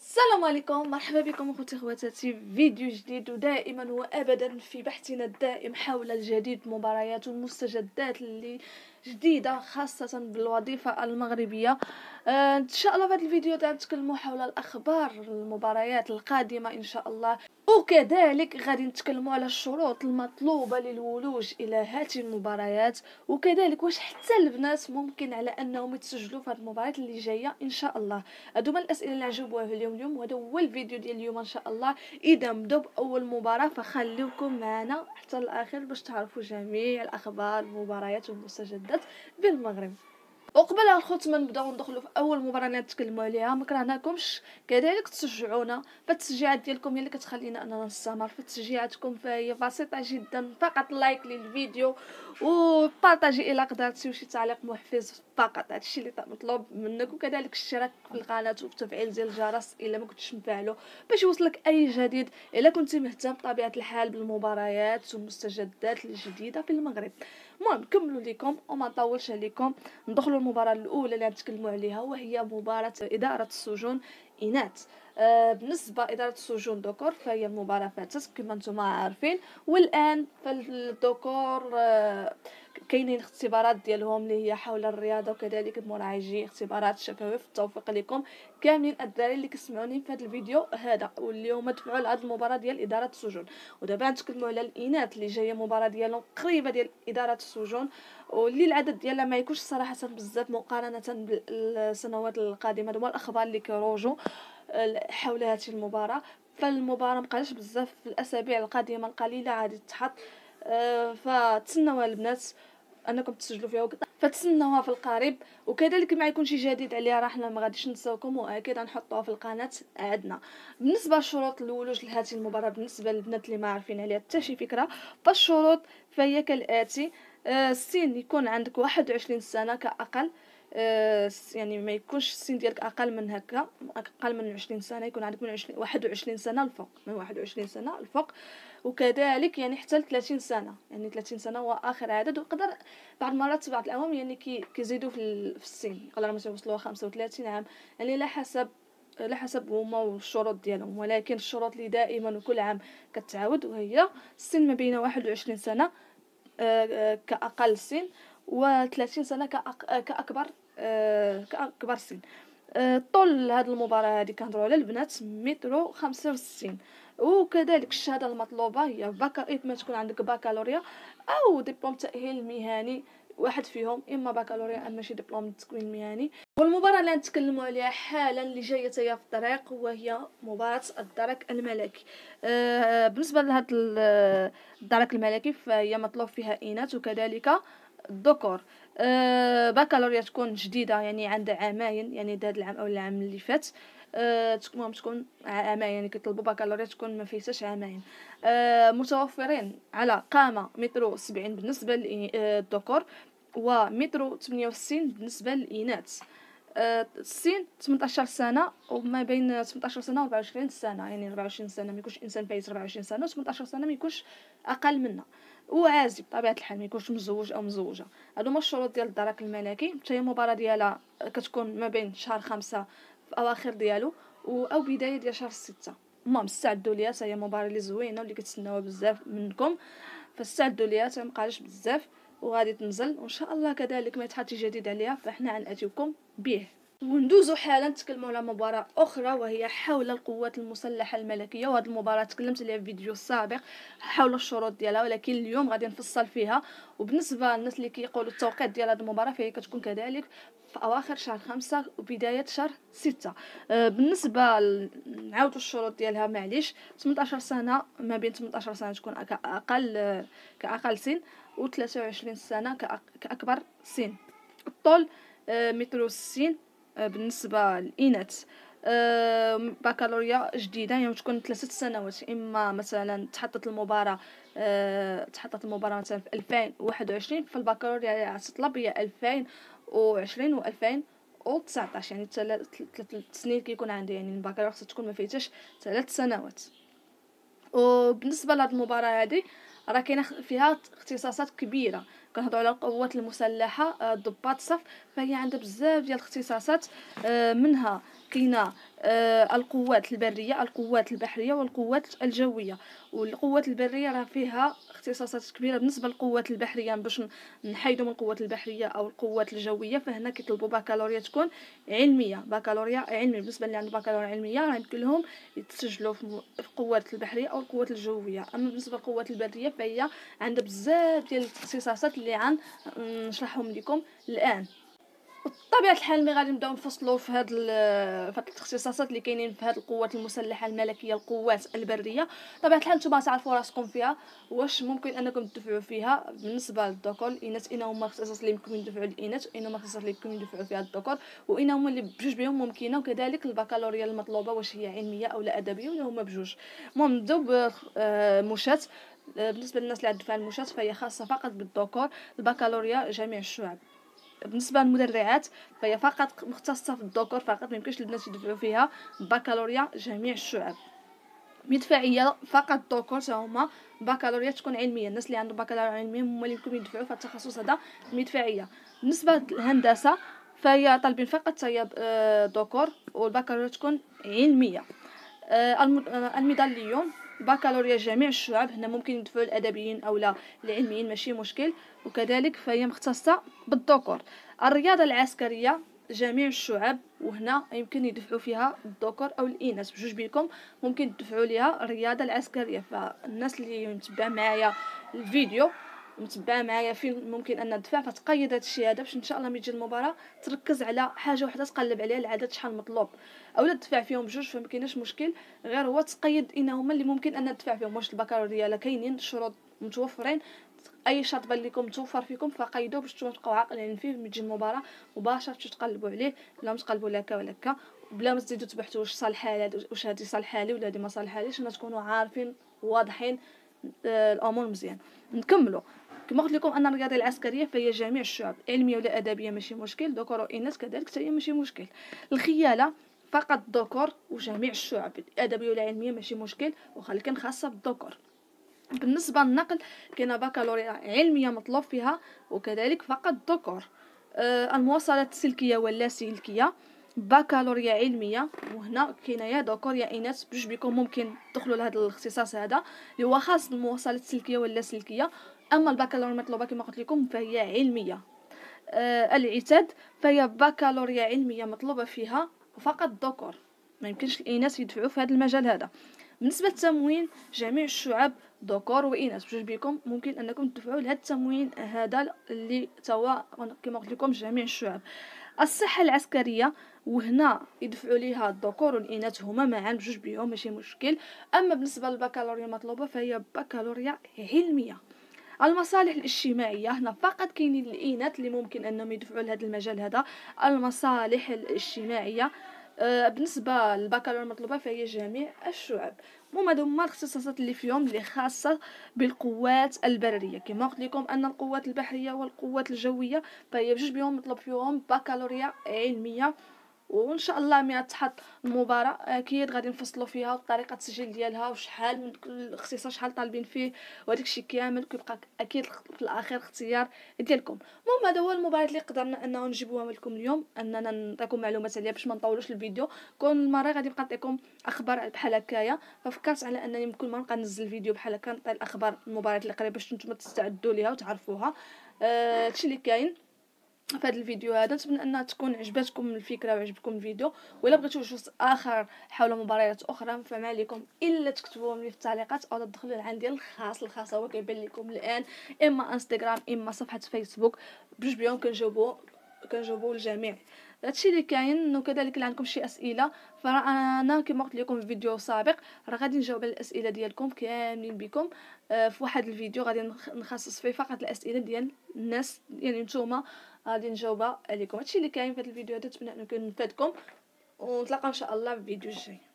السلام عليكم مرحبا بكم اخوتي اخواتاتي فيديو جديد ودائما وابدا في بحثنا الدائم حول الجديد مباريات والمستجدات اللي جديده خاصه بالوظيفه المغربيه آه، ان شاء الله في هذا الفيديو تنتكلموا حول الاخبار المباريات القادمه ان شاء الله وكذلك غادي نتكلموا على الشروط المطلوبه للولوج الى هذه المباريات وكذلك واش حتى البنات ممكن على انهم يتسجلوا في هذه المباريات اللي جايه ان شاء الله هادو الاسئله اللي عجبوها في اليوم اليوم وهذا هو الفيديو ديال اليوم ان شاء الله اذا بداو باول مباراه فخليكم معنا حتى الاخر باش تعرفوا جميع الاخبار المباريات والمستجدات تحدث بالمغرب وقبل الختمه نبداو ندخلوا في اول مباراه نتكلموا عليها ما كرهناكمش كذلك تشجعونا فالتشجيعات ديالكم هي اللي كتخلينا اننا نستمر فتشجيعاتكم فهي بسيطه جدا فقط لايك للفيديو و بارطاجي الى قدرتي وشي تعليق محفز فقط هادشي اللي مطلوب منك وكذلك الاشتراك في القناه وتفعيل زر الجرس الا ما كنتش مفعله باش يوصلك اي جديد الا كنتي مهتم بطبيعه الحال بالمباريات والمستجدات الجديده في المغرب المهم كملوا ليكم وما نطولش عليكم ندخلوا المباراه الاولى اللي غنتكلموا عليها وهي مباراه اداره السجون اينات آه، بالنسبه اداره السجون دوكور فهي المباراه فاتت كما نتوما عارفين والان فالدوكور آه، كاينين اختبارات ديالهم اللي هي حول الرياضه وكذلك المراعجي اختبارات شفويه في التوفيق لكم كاملين الدراري اللي كسمعوني في هذا الفيديو هذا واليوم تبعوا لهاد المباراه ديال اداره السجون ودابا نتكلموا على الاناث اللي جايه مباراه ديالهم قريبه ديال اداره السجون واللي العدد ديالها ما يكونش صراحه بزاف مقارنه بالسنوات القادمه هذو الاخبار اللي كيروجوا حول هذه المباراه فالمباراه مبقاش بزاف في الاسابيع القادمه القليله غادي تحط آه، فتسناوها البنات انكم تسجلوا فيها وقت فتسناوها في القريب وكذلك ما يكون شي جديد عليها راه حنا ما غاديش ننساوكم واكيد غنحطوها في القناه عندنا بالنسبه للشروط الولوج لهذه المباراه بالنسبه للبنات اللي ما عارفين عليها حتى شي فكره فالشروط فهي كالاتي آه، السن يكون عندك 21 سنه كاقل آه، يعني ما يكونش السن ديالك اقل من هكا اقل من 20 سنه يكون عندك من 20 21 سنه الفوق من 21 سنه الفوق وكذلك يعني حتى ل 30 سنه يعني 30 سنه هو اخر عدد وقدر بعض المرات بعض الاوام يعني كي كيزيدوا في, في السن يقدروا مثلا يوصلوا 35 عام يعني على حسب على حسب هما والشروط ديالهم ولكن الشروط اللي دائما وكل عام كتعاود وهي السن ما بين 21 سنه آه، آه، كاقل سن و30 سنه كأق... كاكبر آه، كاكبر سن آه، طول هذه المباراه هذه كنهضروا على البنات مترو 65 وكذلك الشهاده المطلوبه هي باكا اما تكون عندك باكالوريا او ديبلوم تاهيل مهني واحد فيهم اما باكالوريا اما شي ديبلوم تكوين مهني والمباراه اللي نتكلموا عليها حالا اللي جايه هي في الطريق وهي مباراه الدرك الملكي أه بالنسبه لهذا الدرك الملكي فهي مطلوب فيها اينات وكذلك الذكور أه بكالوريا تكون جديده يعني عندها عامين يعني هذا العام او العام اللي فات أه تكون تكون عامين يعني كيطلبوا بكالوريا تكون ما فيهاش عامين أه متوفرين على قامه مترو 70 بالنسبه للذكور آه، ومترو 68 بالنسبه للاناث الصين 18 سنه وما بين 18 سنه و 24 سنه يعني 24 سنه ما يكونش انسان بايز 24 سنه و 18 سنه ما يكونش اقل منها وعازب طبيعة الحال ما يكونش مزوج او مزوجه هادو هما الشروط ديال الدرك الملكي حتى هي المباراه ديالها كتكون ما بين شهر خمسة في اواخر ديالو او بدايه ديال شهر ستة المهم استعدوا ليها هي مباراه اللي زوينه واللي كتسناوها بزاف منكم فاستعدوا ليها ما بزاف وغادي تنزل وان شاء الله كذلك ما تحطي جديد عليها فاحنا غناتيكم به وندوزو حالا نتكلموا على مباراة أخرى وهي حول القوات المسلحة الملكية وهذه المباراة تكلمت عليها في فيديو سابق حول الشروط ديالها ولكن اليوم غادي نفصل فيها وبالنسبة للناس اللي كيقولوا التوقيت ديال هذه المباراة فهي كتكون كذلك في أواخر شهر خمسة وبداية شهر ستة أه، بالنسبة نعاود الشروط ديالها معليش 18 سنة ما بين 18 سنة تكون أقل كأقل سن وثلاثة وعشرين سنة كأكبر سن الطول آه، متر وستين آه، بالنسبة للإناث آه، بكالوريا جديده يعني تكون ثلاثه سنوات اما مثلا تحطت المباراه تحطت المباراه مثلا في وعشرين فالبكالوريا تطلب هي وألفين و 2019 يعني ثلاث سنين كيكون عندي يعني البكالوريا خصها تكون ما فيتاش ثلاث سنوات وبالنسبه لهاد المباراه هذه راه كاينه فيها اختصاصات كبيره كنهضروا على القوات المسلحه آه، الضباط الصف فهي عندها بزاف ديال الاختصاصات آه، منها كاينه آه، القوات البريه القوات البحريه والقوات الجويه والقوات البريه راه فيها اختصاصات كبيره بالنسبه للقوات البحريه باش نحيدوا من القوات البحريه او القوات الجويه فهنا كيطلبوا بكالوريا تكون علميه بكالوريا علمي بالنسبه اللي عنده بكالوريا علميه راه يمكن لهم يتسجلوا في القوات البحريه او القوات الجويه اما بالنسبه للقوات البريه فهي عندها بزاف ديال الاختصاصات اللي عن نشرحهم لكم الان بطبيعه الحال ملي غادي نبداو نفصلو في هاد في هاد الاختصاصات اللي كاينين في هاد القوات المسلحه الملكيه القوات البريه طبيعه الحال نتوما تعرفو راسكم فيها واش ممكن انكم تدفعو فيها بالنسبه للذكور الاناث اين هما الاختصاصات اللي يمكن يدفعو الإناث اين هما الاختصاصات اللي يمكن يدفعو فيها الذكر واين هما اللي بجوج بيهم ممكنه وكذلك البكالوريا المطلوبه واش هي علميه او لا ادبيه ولا هما بجوج المهم نبداو بمشات آه، آه، بالنسبه للناس اللي فيها المشات فهي خاصه فقط بالذكور البكالوريا جميع الشعب بالنسبه للمدرعات فهي فقط مختصه في الذكور فقط ميمكنش البنات يدفعوا فيها بكالوريا جميع الشعب مدفعيه فقط الذكور هما بكالوريا تكون علميه الناس اللي عندهم بكالوريا علميه هما اللي يمكن يدفعوا في التخصص هذا مدفعيه بالنسبه للهندسه فهي طالبين فقط هي ذكور آه، والبكالوريا تكون علميه آه، آه، الميداليون بكالوريا جميع الشعب هنا ممكن يدفعوا الادبيين او لا العلميين ماشي مشكل وكذلك فهي مختصه بالذكور الرياضه العسكريه جميع الشعب وهنا يمكن يدفعوا فيها الذكور او الاناث بجوج بيكم ممكن تدفعوا ليها الرياضه العسكريه فالناس اللي متبع معايا الفيديو متبعه معايا فين ممكن ان ندفع فتقيد هذا الشيء هذا باش ان شاء الله ملي تجي المباراه تركز على حاجه وحده تقلب عليها العدد شحال مطلوب اولا تدفع فيهم بجوج فما كايناش مشكل غير هو تقيد ان هما اللي ممكن ان ندفع فيهم واش البكالوريا لا كاينين شروط متوفرين اي شرط بان لكم متوفر فيكم فقيدوه باش تبقاو عاقلين فيه ملي تجي المباراه مباشره تقلبوا عليه لا متقلبوا لك ولا هكا بلا ما تزيدوا تبحثوا واش صالحه هذا واش هادي صالحه لي ولا هادي ما صالحه ليش تكونوا عارفين واضحين آه، الامور مزيان نكملوا كما قلت لكم ان الرياضه العسكريه فهي جميع الشعب علميه ولا ادبيه ماشي مشكل ذكر واناث كذلك هي ماشي مشكل الخياله فقط ذكر وجميع الشعب ادبيه ولا علميه ماشي مشكل وخا كان خاصه بالذكر بالنسبه للنقل كاينه بكالوريا علميه مطلوب فيها وكذلك فقط ذكر آه المواصلات السلكيه ولا سلكيه بكالوريا علميه وهنا كاينه يا ذكر يا اناث بجوج بكم ممكن تدخلوا لهذا الاختصاص هذا اللي هو خاص بالمواصلات السلكيه ولا سلكيه اما البكالوريا المطلوبه كما قلت لكم فهي علميه آه العتاد فهي بكالوريا علميه مطلوبه فيها فقط ذكور ما يمكنش الاناث يدفعوا في هذا المجال هذا بالنسبه للتموين جميع الشعب ذكور واناث بجوج بكم ممكن انكم تدفعوا لهذا التموين هذا اللي توا كما قلت لكم جميع الشعب الصحه العسكريه وهنا يدفعوا ليها الذكور والاناث هما معا بجوج بيهم ماشي مشكل اما بالنسبه للبكالوريا المطلوبه فهي بكالوريا علميه المصالح الاجتماعيه هنا فقط كاينين الاينات اللي ممكن انهم يدفعوا لهذا المجال هذا المصالح الاجتماعيه آه، بالنسبه للبكالوريا المطلوبه فهي جميع الشعب هادو هما الاختصاصات اللي فيهم اللي خاصه بالقوات البريه كما قلت لكم ان القوات البحريه والقوات الجويه فهي بجوج بهم مطلوب فيهم بكالوريا علميه وان شاء الله ملي تحط المباراه اكيد غادي نفصلوا فيها وطريقه التسجيل ديالها وشحال من كل اختصاص شحال طالبين فيه وهداك الشيء كامل كيبقى اكيد في الاخير اختيار ديالكم المهم هذا هو المباريات اللي قدرنا انه نجيبوها لكم اليوم اننا نعطيكم معلومات عليها باش ما نطولوش الفيديو كل مره غادي نبقى نعطيكم اخبار بحال هكايا ففكرت على انني ممكن ما نبقى ننزل فيديو بحال هكا نعطي الاخبار المباريات اللي قريبه باش نتوما تستعدوا ليها وتعرفوها آه، هادشي آه اللي كاين في هذا الفيديو هذا نتمنى انها تكون عجبتكم الفكره وعجبكم الفيديو ولا بغيتو جزء اخر حول مباريات اخرى فما عليكم الا تكتبوهم لي في التعليقات او تدخلوا لعندي الخاص الخاص هو كيبان لكم الان اما انستغرام اما صفحه فيسبوك بجوج بيهم كنجاوبو كنجاوبوا الجميع هادشي اللي كاين وكذلك اللي عندكم شي اسئله فانا انا كما قلت لكم في فيديو سابق راه غادي نجاوب على الاسئله ديالكم كاملين بكم آه، في واحد الفيديو غادي نخصص فيه فقط الاسئله ديال الناس يعني نتوما غادي نجاوبها عليكم هادشي اللي كاين في هاد الفيديو هذا نتمنى انكم نفادكم ونتلاقاو ان شاء الله في فيديو جاي